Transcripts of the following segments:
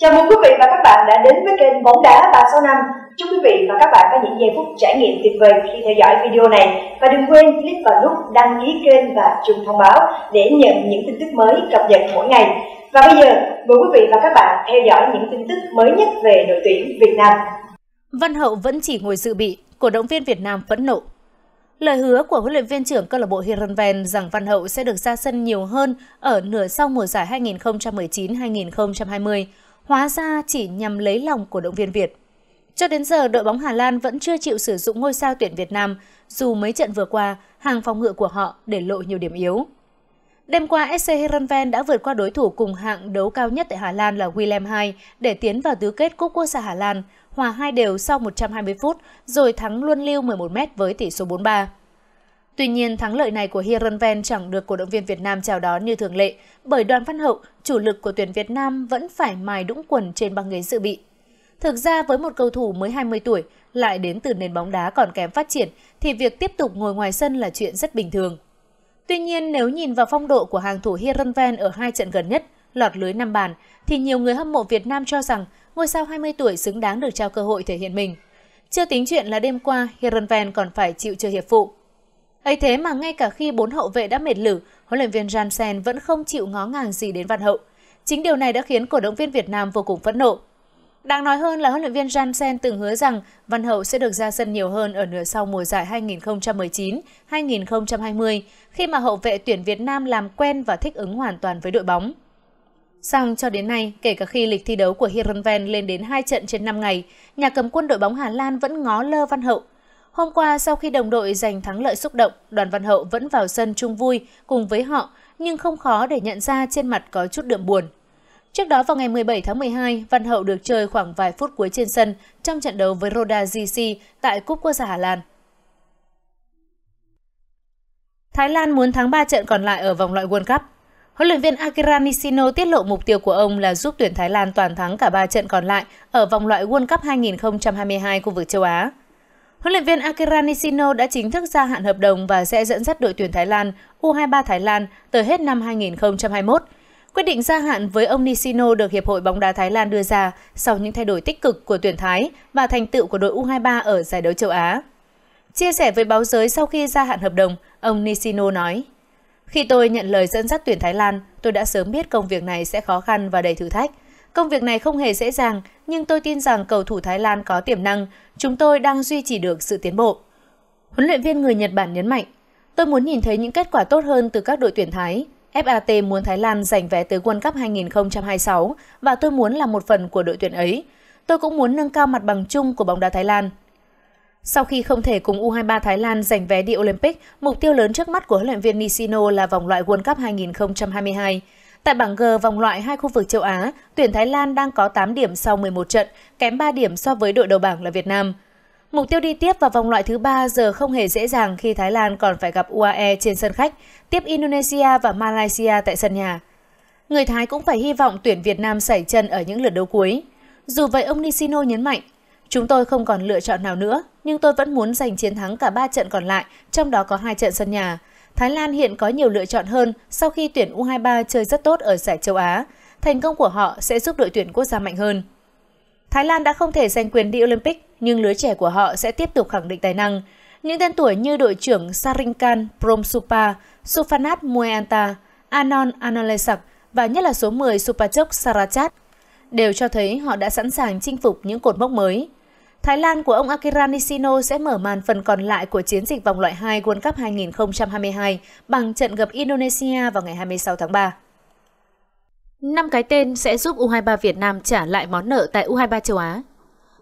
Chào mừng quý vị và các bạn đã đến với kênh Bóng Đá 365 Chúc quý vị và các bạn có những giây phút trải nghiệm tuyệt vời khi theo dõi video này Và đừng quên click vào nút đăng ký kênh và chuông thông báo để nhận những tin tức mới cập nhật mỗi ngày Và bây giờ, mời quý vị và các bạn theo dõi những tin tức mới nhất về đội tuyển Việt Nam Văn Hậu vẫn chỉ ngồi dự bị, cổ động viên Việt Nam phẫn nộ Lời hứa của huấn luyện viên trưởng câu lạc bộ Heerenveen rằng Văn Hậu sẽ được ra sân nhiều hơn ở nửa sau mùa giải 2019-2020 hóa ra chỉ nhằm lấy lòng cổ động viên Việt. Cho đến giờ, đội bóng Hà Lan vẫn chưa chịu sử dụng ngôi sao tuyển Việt Nam, dù mấy trận vừa qua, hàng phòng ngự của họ để lộ nhiều điểm yếu. Đêm qua, SC Heerenveen đã vượt qua đối thủ cùng hạng đấu cao nhất tại Hà Lan là Willem II để tiến vào tứ kết Cúp Quốc gia Hà Lan, hòa hai đều sau 120 phút, rồi thắng luân lưu 11m với tỷ số 43. Tuy nhiên, thắng lợi này của Heerenveen chẳng được cổ động viên Việt Nam chào đón như thường lệ, bởi đoàn văn hậu, chủ lực của tuyển Việt Nam vẫn phải mài đũng quần trên băng ghế dự bị. Thực ra với một cầu thủ mới 20 tuổi, lại đến từ nền bóng đá còn kém phát triển, thì việc tiếp tục ngồi ngoài sân là chuyện rất bình thường. Tuy nhiên, nếu nhìn vào phong độ của hàng thủ Heerenveen ở hai trận gần nhất, lọt lưới 5 bàn, thì nhiều người hâm mộ Việt Nam cho rằng ngôi sao 20 tuổi xứng đáng được trao cơ hội thể hiện mình. Chưa tính chuyện là đêm qua, Heerenveen còn phải chịu chơi hiệp phụ ấy thế mà ngay cả khi bốn hậu vệ đã mệt lử, huấn luyện viên Janssen vẫn không chịu ngó ngàng gì đến Văn Hậu. Chính điều này đã khiến cổ động viên Việt Nam vô cùng phẫn nộ. Đáng nói hơn là huấn luyện viên Janssen từng hứa rằng Văn Hậu sẽ được ra sân nhiều hơn ở nửa sau mùa giải 2019-2020 khi mà hậu vệ tuyển Việt Nam làm quen và thích ứng hoàn toàn với đội bóng. Sang cho đến nay, kể cả khi lịch thi đấu của Hironven lên đến 2 trận trên 5 ngày, nhà cầm quân đội bóng Hà Lan vẫn ngó lơ Văn Hậu – Hôm qua, sau khi đồng đội giành thắng lợi xúc động, đoàn Văn Hậu vẫn vào sân chung vui cùng với họ, nhưng không khó để nhận ra trên mặt có chút đượm buồn. Trước đó vào ngày 17 tháng 12, Văn Hậu được chơi khoảng vài phút cuối trên sân trong trận đấu với Roda GC tại Cúp Quốc gia Hà Lan. Thái Lan muốn thắng 3 trận còn lại ở vòng loại World Cup. Huấn luyện viên Akira Nishino tiết lộ mục tiêu của ông là giúp tuyển Thái Lan toàn thắng cả 3 trận còn lại ở vòng loại World Cup 2022 khu vực châu Á. Huấn luyện viên Akira Nishino đã chính thức gia hạn hợp đồng và sẽ dẫn dắt đội tuyển Thái Lan U23 Thái Lan tới hết năm 2021. Quyết định gia hạn với ông Nishino được Hiệp hội bóng đá Thái Lan đưa ra sau những thay đổi tích cực của tuyển Thái và thành tựu của đội U23 ở giải đấu châu Á. Chia sẻ với báo giới sau khi gia hạn hợp đồng, ông Nishino nói, Khi tôi nhận lời dẫn dắt tuyển Thái Lan, tôi đã sớm biết công việc này sẽ khó khăn và đầy thử thách, Công việc này không hề dễ dàng, nhưng tôi tin rằng cầu thủ Thái Lan có tiềm năng, chúng tôi đang duy trì được sự tiến bộ. Huấn luyện viên người Nhật Bản nhấn mạnh, tôi muốn nhìn thấy những kết quả tốt hơn từ các đội tuyển Thái. FAT muốn Thái Lan giành vé tới World Cup 2026 và tôi muốn là một phần của đội tuyển ấy. Tôi cũng muốn nâng cao mặt bằng chung của bóng đá Thái Lan. Sau khi không thể cùng U23 Thái Lan giành vé đi Olympic, mục tiêu lớn trước mắt của huấn luyện viên Nishino là vòng loại World Cup 2022. Tại bảng G vòng loại hai khu vực châu Á, tuyển Thái Lan đang có 8 điểm sau 11 trận, kém 3 điểm so với đội đầu bảng là Việt Nam. Mục tiêu đi tiếp vào vòng loại thứ ba giờ không hề dễ dàng khi Thái Lan còn phải gặp UAE trên sân khách, tiếp Indonesia và Malaysia tại sân nhà. Người Thái cũng phải hy vọng tuyển Việt Nam xảy chân ở những lượt đấu cuối. Dù vậy, ông Nishino nhấn mạnh, Chúng tôi không còn lựa chọn nào nữa, nhưng tôi vẫn muốn giành chiến thắng cả 3 trận còn lại, trong đó có 2 trận sân nhà. Thái Lan hiện có nhiều lựa chọn hơn sau khi tuyển U23 chơi rất tốt ở giải châu Á. Thành công của họ sẽ giúp đội tuyển quốc gia mạnh hơn. Thái Lan đã không thể giành quyền đi Olympic, nhưng lứa trẻ của họ sẽ tiếp tục khẳng định tài năng. Những tên tuổi như đội trưởng Sarinkan Promsupa, Supanat Muayanta, Anon Anolesak và nhất là số 10 Supachok Sarachat đều cho thấy họ đã sẵn sàng chinh phục những cột mốc mới. Thái Lan của ông Akira Nishino sẽ mở màn phần còn lại của chiến dịch vòng loại 2 World Cup 2022 bằng trận gặp Indonesia vào ngày 26 tháng 3. Năm cái tên sẽ giúp U23 Việt Nam trả lại món nợ tại U23 châu Á.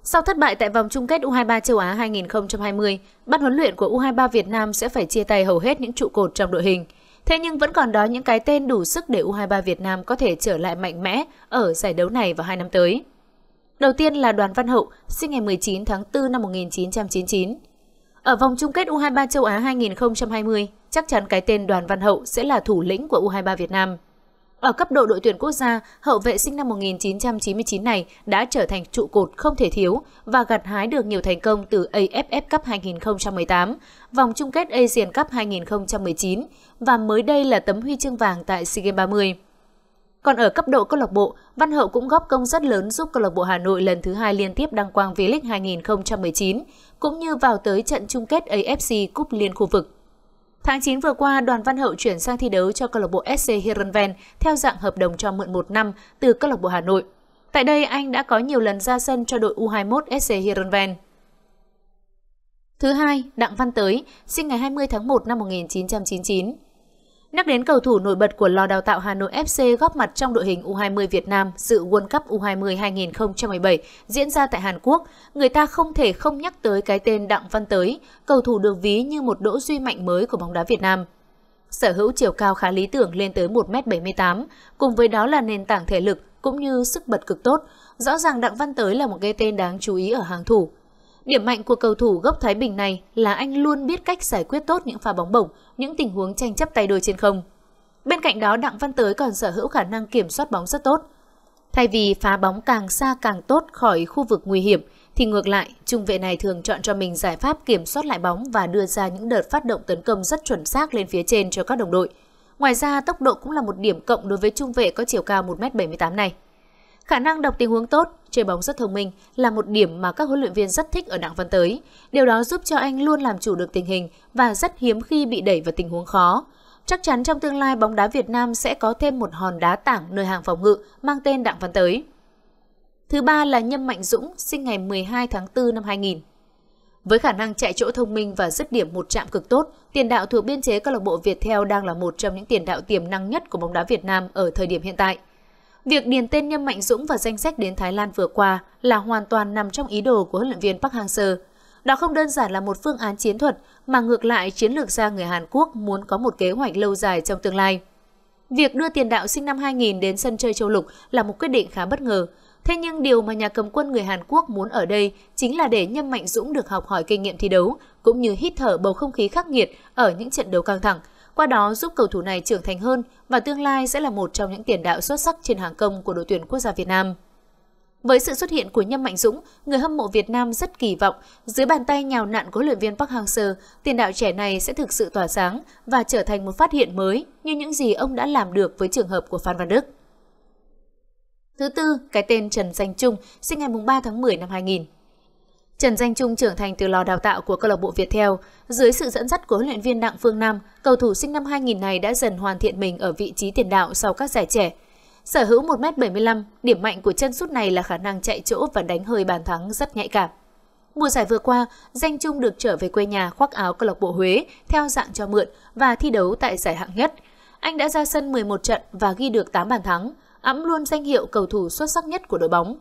Sau thất bại tại vòng chung kết U23 châu Á 2020, ban huấn luyện của U23 Việt Nam sẽ phải chia tay hầu hết những trụ cột trong đội hình. Thế nhưng vẫn còn đó những cái tên đủ sức để U23 Việt Nam có thể trở lại mạnh mẽ ở giải đấu này vào hai năm tới. Đầu tiên là Đoàn Văn Hậu, sinh ngày 19 tháng 4 năm 1999. Ở vòng chung kết U23 châu Á 2020, chắc chắn cái tên Đoàn Văn Hậu sẽ là thủ lĩnh của U23 Việt Nam. Ở cấp độ đội tuyển quốc gia, hậu vệ sinh năm 1999 này đã trở thành trụ cột không thể thiếu và gặt hái được nhiều thành công từ AFF Cup 2018, vòng chung kết Asian Cup 2019 và mới đây là tấm huy chương vàng tại SEA Games 30. Còn ở cấp độ câu lạc bộ, Văn Hậu cũng góp công rất lớn giúp câu lạc bộ Hà Nội lần thứ hai liên tiếp đăng quang V-League 2019, cũng như vào tới trận chung kết AFC Cúp Liên khu vực. Tháng 9 vừa qua, Đoàn Văn Hậu chuyển sang thi đấu cho câu lạc bộ SC Heerenveen theo dạng hợp đồng cho mượn 1 năm từ câu lạc bộ Hà Nội. Tại đây, anh đã có nhiều lần ra sân cho đội U21 SC Heerenveen. Thứ hai, Đặng Văn Tới, sinh ngày 20 tháng 1 năm 1999, Nhắc đến cầu thủ nổi bật của lò đào tạo Hà Nội FC góp mặt trong đội hình U20 Việt Nam dự World Cup U20 2017 diễn ra tại Hàn Quốc, người ta không thể không nhắc tới cái tên Đặng Văn Tới, cầu thủ được ví như một đỗ duy mạnh mới của bóng đá Việt Nam. Sở hữu chiều cao khá lý tưởng lên tới 1m78, cùng với đó là nền tảng thể lực cũng như sức bật cực tốt. Rõ ràng Đặng Văn Tới là một cái tên đáng chú ý ở hàng thủ, Điểm mạnh của cầu thủ gốc Thái Bình này là anh luôn biết cách giải quyết tốt những pha bóng bổng, những tình huống tranh chấp tay đôi trên không. Bên cạnh đó, Đặng Văn Tới còn sở hữu khả năng kiểm soát bóng rất tốt. Thay vì phá bóng càng xa càng tốt khỏi khu vực nguy hiểm, thì ngược lại, trung vệ này thường chọn cho mình giải pháp kiểm soát lại bóng và đưa ra những đợt phát động tấn công rất chuẩn xác lên phía trên cho các đồng đội. Ngoài ra, tốc độ cũng là một điểm cộng đối với trung vệ có chiều cao 1m78 này. Khả năng đọc tình huống tốt, chơi bóng rất thông minh là một điểm mà các huấn luyện viên rất thích ở Đặng Văn Tới. Điều đó giúp cho anh luôn làm chủ được tình hình và rất hiếm khi bị đẩy vào tình huống khó. Chắc chắn trong tương lai bóng đá Việt Nam sẽ có thêm một hòn đá tảng nơi hàng phòng ngự mang tên Đặng Văn Tới. Thứ ba là Nhâm Mạnh Dũng, sinh ngày 12 tháng 4 năm 2000. Với khả năng chạy chỗ thông minh và dứt điểm một chạm cực tốt, tiền đạo thuộc biên chế câu lạc bộ Viettel đang là một trong những tiền đạo tiềm năng nhất của bóng đá Việt Nam ở thời điểm hiện tại. Việc điền tên Nhâm Mạnh Dũng vào danh sách đến Thái Lan vừa qua là hoàn toàn nằm trong ý đồ của huấn luyện viên Park Hang-seo. Đó không đơn giản là một phương án chiến thuật, mà ngược lại chiến lược gia người Hàn Quốc muốn có một kế hoạch lâu dài trong tương lai. Việc đưa tiền đạo sinh năm 2000 đến sân chơi châu lục là một quyết định khá bất ngờ. Thế nhưng điều mà nhà cầm quân người Hàn Quốc muốn ở đây chính là để Nhâm Mạnh Dũng được học hỏi kinh nghiệm thi đấu, cũng như hít thở bầu không khí khắc nghiệt ở những trận đấu căng thẳng – qua đó giúp cầu thủ này trưởng thành hơn và tương lai sẽ là một trong những tiền đạo xuất sắc trên hàng công của đội tuyển quốc gia Việt Nam. Với sự xuất hiện của Nhâm Mạnh Dũng, người hâm mộ Việt Nam rất kỳ vọng dưới bàn tay nhào nặn của huấn luyện viên Park Hang-seo, tiền đạo trẻ này sẽ thực sự tỏa sáng và trở thành một phát hiện mới như những gì ông đã làm được với trường hợp của Phan Văn Đức. Thứ tư, cái tên Trần Danh Trung, sinh ngày 3 tháng 10 năm 2000. Trần Danh Trung trưởng thành từ lò đào tạo của câu lạc bộ Viettel, dưới sự dẫn dắt của huấn luyện viên Đặng Phương Nam, cầu thủ sinh năm 2000 này đã dần hoàn thiện mình ở vị trí tiền đạo sau các giải trẻ. Sở hữu 1m75, điểm mạnh của chân sút này là khả năng chạy chỗ và đánh hơi bàn thắng rất nhạy cảm. Mùa giải vừa qua, Danh Trung được trở về quê nhà khoác áo câu lạc bộ Huế theo dạng cho mượn và thi đấu tại giải hạng nhất. Anh đã ra sân 11 trận và ghi được 8 bàn thắng, ẵm luôn danh hiệu cầu thủ xuất sắc nhất của đội bóng.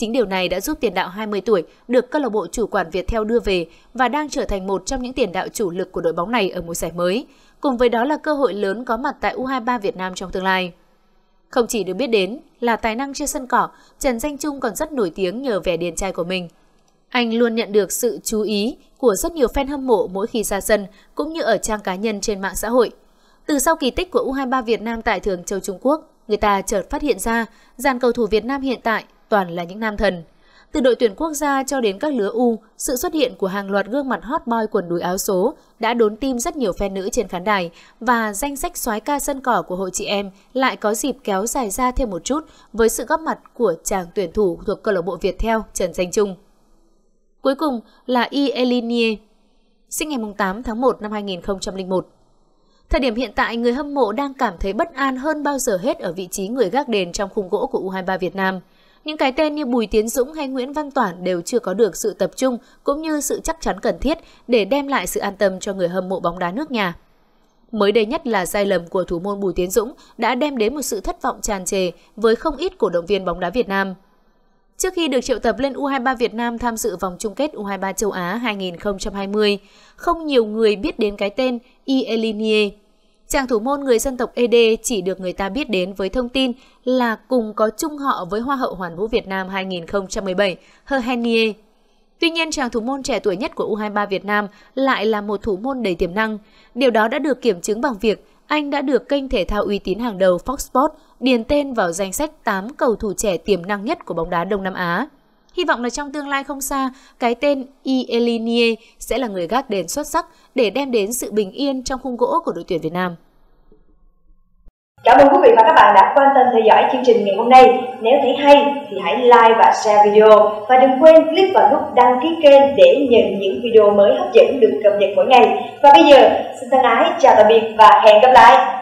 Chính điều này đã giúp tiền đạo 20 tuổi được câu lạc bộ chủ quản Việt theo đưa về và đang trở thành một trong những tiền đạo chủ lực của đội bóng này ở mùa giải mới. Cùng với đó là cơ hội lớn có mặt tại U23 Việt Nam trong tương lai. Không chỉ được biết đến là tài năng trên sân cỏ, Trần Danh Trung còn rất nổi tiếng nhờ vẻ điền trai của mình. Anh luôn nhận được sự chú ý của rất nhiều fan hâm mộ mỗi khi ra sân, cũng như ở trang cá nhân trên mạng xã hội. Từ sau kỳ tích của U23 Việt Nam tại Thường Châu Trung Quốc, người ta chợt phát hiện ra dàn cầu thủ Việt Nam hiện tại toàn là những nam thần. Từ đội tuyển quốc gia cho đến các lứa U, sự xuất hiện của hàng loạt gương mặt hot boy quần đùi áo số đã đốn tim rất nhiều phe nữ trên khán đài và danh sách soái ca sân cỏ của hội chị em lại có dịp kéo dài ra thêm một chút với sự góp mặt của chàng tuyển thủ thuộc câu lạc bộ Việt theo Trần Danh Trung. Cuối cùng là Y Elinie, sinh ngày 8 tháng 1 năm 2001. Thời điểm hiện tại, người hâm mộ đang cảm thấy bất an hơn bao giờ hết ở vị trí người gác đền trong khung gỗ của U23 Việt Nam – những cái tên như Bùi Tiến Dũng hay Nguyễn Văn Toản đều chưa có được sự tập trung cũng như sự chắc chắn cần thiết để đem lại sự an tâm cho người hâm mộ bóng đá nước nhà. Mới đây nhất là sai lầm của thủ môn Bùi Tiến Dũng đã đem đến một sự thất vọng tràn trề với không ít cổ động viên bóng đá Việt Nam. Trước khi được triệu tập lên U23 Việt Nam tham dự vòng chung kết U23 châu Á 2020, không nhiều người biết đến cái tên Ielinie. Chàng thủ môn người dân tộc ED chỉ được người ta biết đến với thông tin là cùng có chung họ với Hoa hậu Hoàn vũ Việt Nam 2017 Herhenie. Tuy nhiên, chàng thủ môn trẻ tuổi nhất của U23 Việt Nam lại là một thủ môn đầy tiềm năng. Điều đó đã được kiểm chứng bằng việc anh đã được kênh thể thao uy tín hàng đầu Fox Sports điền tên vào danh sách 8 cầu thủ trẻ tiềm năng nhất của bóng đá Đông Nam Á. Hy vọng là trong tương lai không xa, cái tên Ielinie sẽ là người gác đền xuất sắc để đem đến sự bình yên trong khung gỗ của đội tuyển Việt Nam. Cảm ơn quý vị và các bạn đã quan tâm theo dõi chương trình ngày hôm nay. Nếu thấy hay thì hãy like và share video và đừng quên click vào nút đăng ký kênh để nhận những video mới hấp dẫn được cập nhật mỗi ngày. Và bây giờ, xin thân ái chào tạm biệt và hẹn gặp lại.